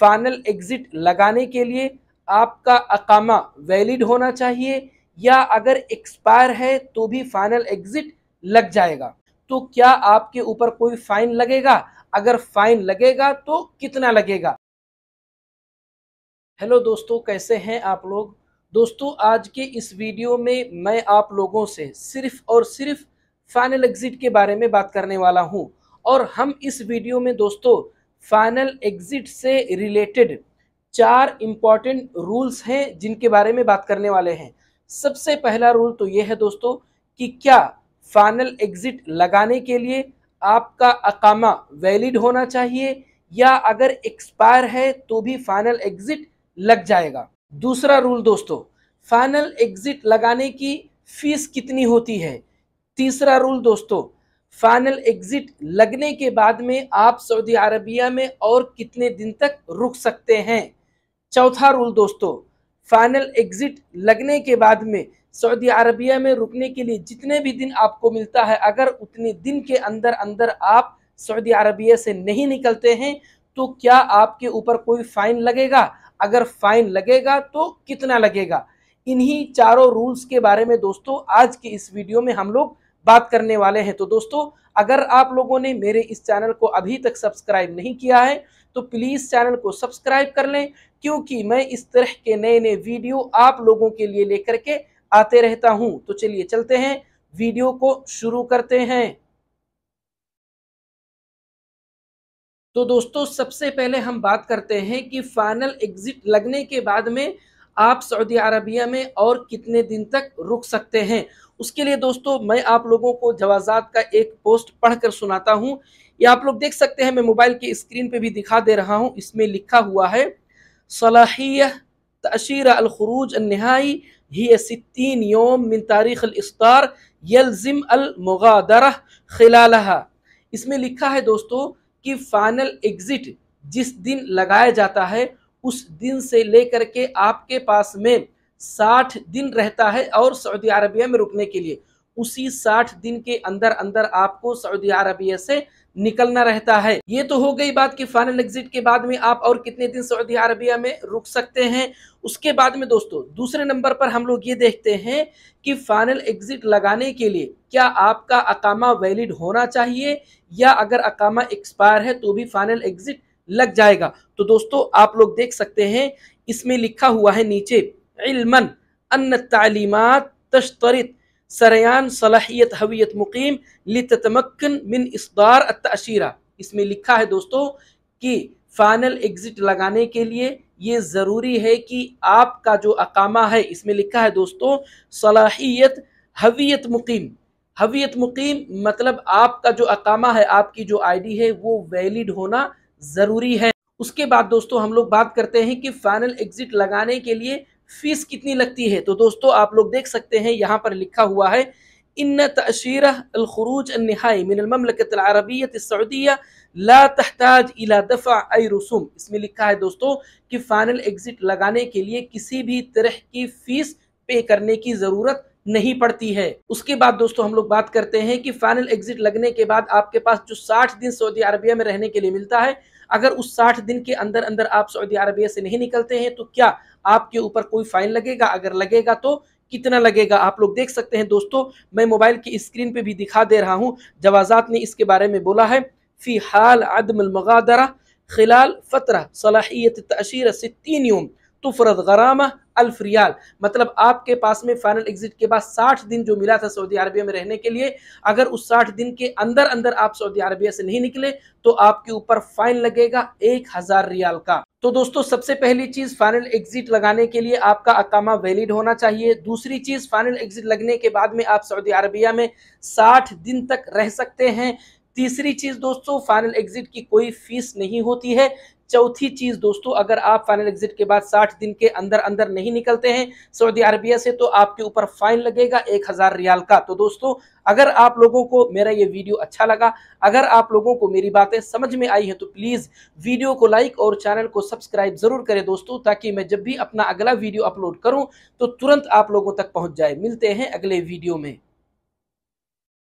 final exit लगाने के लिए आपका अकामा वैलिड होना चाहिए या अगर एक्सपायर है तो भी फाइनल एग्ज़िट लग जाएगा तो क्या आपके ऊपर कोई फाइन लगेगा अगर फाइन लगेगा तो कितना लगेगा हेलो दोस्तों कैसे हैं आप लोग दोस्तों आज के इस वीडियो में मैं आप लोगों से सिर्फ और सिर्फ फाइनल एग्ज़िट के बारे में बात करने वाला हूं और हम इस वीडियो में दोस्तों फाइनल एग्जिट से रिलेटेड चार इम्पॉर्टेंट रूल्स हैं जिनके बारे में बात करने वाले हैं सबसे पहला रूल तो ये है दोस्तों कि क्या फाइनल एग्जिट लगाने के लिए आपका अकामा वैलिड होना चाहिए या अगर एक्सपायर है तो भी फाइनल एग्जिट लग जाएगा दूसरा रूल दोस्तों फाइनल एग्जिट लगाने की फीस कितनी होती है तीसरा रूल दोस्तों फाइनल एग्जिट लगने के बाद में आप सऊदी अरबिया में और कितने दिन तक रुक सकते हैं चौथा रूल दोस्तों फाइनल एग्जिट लगने के बाद में सऊदी अरबिया में रुकने के लिए जितने भी दिन आपको मिलता है अगर उतने दिन के अंदर अंदर आप सऊदी अरबिया से नहीं निकलते हैं तो क्या आपके ऊपर कोई फाइन लगेगा अगर फाइन लगेगा तो कितना लगेगा इन्हीं चारों रूल्स के बारे में दोस्तों आज के इस वीडियो में हम लोग बात करने वाले हैं तो दोस्तों अगर आप लोगों ने मेरे इस चैनल को अभी तक सब्सक्राइब नहीं किया है तो प्लीज़ चैनल को सब्सक्राइब कर लें क्योंकि मैं इस तरह के नए नए वीडियो आप लोगों के लिए लेकर के आते रहता हूं तो चलिए चलते हैं वीडियो को शुरू करते हैं तो दोस्तों सबसे पहले हम बात करते हैं कि फाइनल एग्जिट लगने के बाद में आप सऊदी अरबिया में और कितने दिन तक रुक सकते हैं उसके लिए दोस्तों मैं आप लोगों को जवाजात का एक पोस्ट पढ़कर सुनाता हूँ ये आप लोग देख सकते हैं मैं मोबाइल की स्क्रीन पे भी दिखा दे रहा हूँ इसमें लिखा हुआ है सलाहिय तशीर अलखरूज नहाई ही सितीन योम मिन तारीख अलस्तार यलजिम अलमगर खिला इसमें लिखा है दोस्तों कि फाइनल एग्ज़िट जिस दिन लगाया जाता है उस दिन से लेकर के आपके पास में साठ दिन रहता है और सऊदी अरबिया में रुकने के लिए उसी साठ दिन के अंदर अंदर आपको सऊदी अरबिया से निकलना रहता है ये तो हो गई बात कि फाइनल एग्जिट के बाद में आप और कितने दिन सऊदी अरबिया में रुक सकते हैं उसके बाद में दोस्तों दूसरे नंबर पर हम लोग ये देखते हैं कि फाइनल एग्जिट लगाने के लिए क्या आपका अकामा वैलिड होना चाहिए या अगर अकामा एक्सपायर है तो भी फाइनल एग्जिट लग जाएगा तो दोस्तों आप लोग देख सकते हैं इसमें लिखा हुआ है नीचे इल्मन अन्न तालीमत तश्तरित सरयान सलाहियत हवियत मुकीम लितमक्न मिन इसदार तशरा इसमें लिखा है दोस्तों कि फाइनल एग्ज़िट लगाने के लिए ये ज़रूरी है कि आपका जो अकामा है इसमें लिखा है दोस्तों सलाहियत हवियत मुकीम हवियत मुकीम मतलब आपका जो अकामा है आपकी जो आईडी है वो वैलिड होना ज़रूरी है उसके बाद दोस्तों हम लोग बात करते हैं कि फाइनल एग्जिट लगाने के लिए फीस कितनी लगती है तो दोस्तों आप लोग देख सकते हैं यहाँ पर लिखा हुआ है इन तशीर अलखरूज नहाई मिनमलकत अरबियतसौदिया ला तहताज इला दफ़ा आई रसूम इसमें लिखा है दोस्तों कि फ़ाइनल एग्ज़िट लगाने के लिए किसी भी तरह की फ़ीस पे करने की ज़रूरत नहीं पड़ती है उसके बाद दोस्तों हम लोग बात करते हैं कि फाइनल एग्जिट लगने के बाद आपके पास जो 60 दिन सऊदी अरबिया में रहने के लिए मिलता है अगर उस 60 दिन के अंदर अंदर आप सऊदी अरबिया से नहीं निकलते हैं तो क्या आपके ऊपर कोई फाइन लगेगा अगर लगेगा तो कितना लगेगा आप लोग देख सकते हैं दोस्तों मैं मोबाइल की स्क्रीन पे भी दिखा दे रहा हूँ जवाजात ने इसके बारे में बोला है फ़ी हाल अदम खिलाल फ़तरा सलाहियत तशीर तीन यूम तुफरत गरामा अल्फ रियाल मतलब आपके पास में फाइनल एग्जिट के बाद 60 दिन जो मिला था सऊदी अरबिया में रहने के लिए अगर उस 60 दिन के अंदर अंदर आप सऊदी अरबिया से नहीं निकले तो आपके ऊपर फाइन लगेगा एक हजार रियाल का तो दोस्तों सबसे पहली चीज फाइनल एग्जिट लगाने के लिए आपका अकामा वैलिड होना चाहिए दूसरी चीज फाइनल एग्जिट लगने के बाद में आप सऊदी अरबिया में साठ दिन तक रह सकते हैं तीसरी चीज दोस्तों फाइनल एग्जिट की कोई फीस नहीं होती है चौथी चीज दोस्तों अगर आप फाइनल एग्जिट के बाद साठ दिन के अंदर अंदर नहीं निकलते हैं सऊदी अरबिया से तो आपके ऊपर फाइन लगेगा एक हजार रियाल का तो दोस्तों अगर आप लोगों को मेरा ये वीडियो अच्छा लगा अगर आप लोगों को मेरी बातें समझ में आई है तो प्लीज वीडियो को लाइक और चैनल को सब्सक्राइब जरूर करें दोस्तों ताकि मैं जब भी अपना अगला वीडियो अपलोड करूं तो तुरंत आप लोगों तक पहुंच जाए मिलते हैं अगले वीडियो में